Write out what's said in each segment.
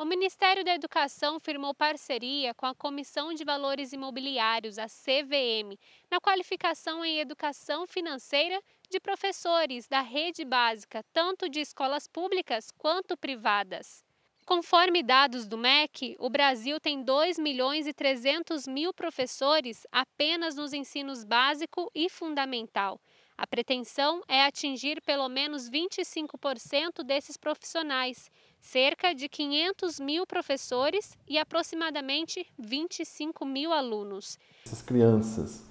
O Ministério da Educação firmou parceria com a Comissão de Valores Imobiliários, a CVM, na qualificação em educação financeira de professores da rede básica, tanto de escolas públicas quanto privadas. Conforme dados do MEC, o Brasil tem 2 milhões e 300 mil professores apenas nos ensinos básico e fundamental. A pretensão é atingir pelo menos 25% desses profissionais, cerca de 500 mil professores e aproximadamente 25 mil alunos. Essas crianças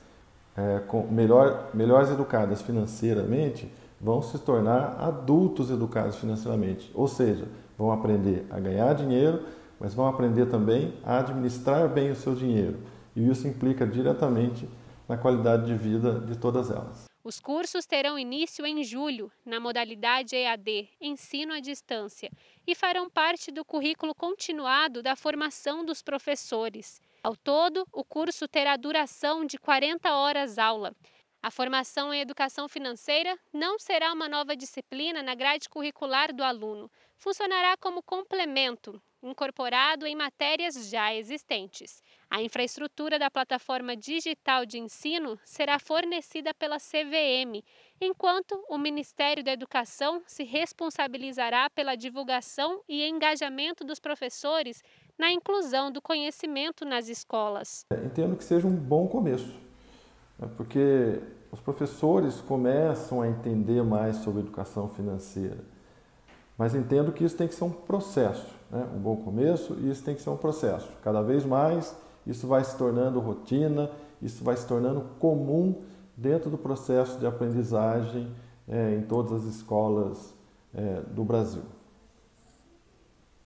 é, com melhor, melhores educadas financeiramente vão se tornar adultos educados financeiramente, ou seja, vão aprender a ganhar dinheiro, mas vão aprender também a administrar bem o seu dinheiro. E isso implica diretamente na qualidade de vida de todas elas. Os cursos terão início em julho, na modalidade EAD, ensino à distância, e farão parte do currículo continuado da formação dos professores. Ao todo, o curso terá duração de 40 horas aula. A formação em educação financeira não será uma nova disciplina na grade curricular do aluno. Funcionará como complemento, incorporado em matérias já existentes. A infraestrutura da plataforma digital de ensino será fornecida pela CVM, enquanto o Ministério da Educação se responsabilizará pela divulgação e engajamento dos professores na inclusão do conhecimento nas escolas. É, entendo que seja um bom começo, né, porque os professores começam a entender mais sobre educação financeira mas entendo que isso tem que ser um processo, né? um bom começo, e isso tem que ser um processo. Cada vez mais isso vai se tornando rotina, isso vai se tornando comum dentro do processo de aprendizagem é, em todas as escolas é, do Brasil.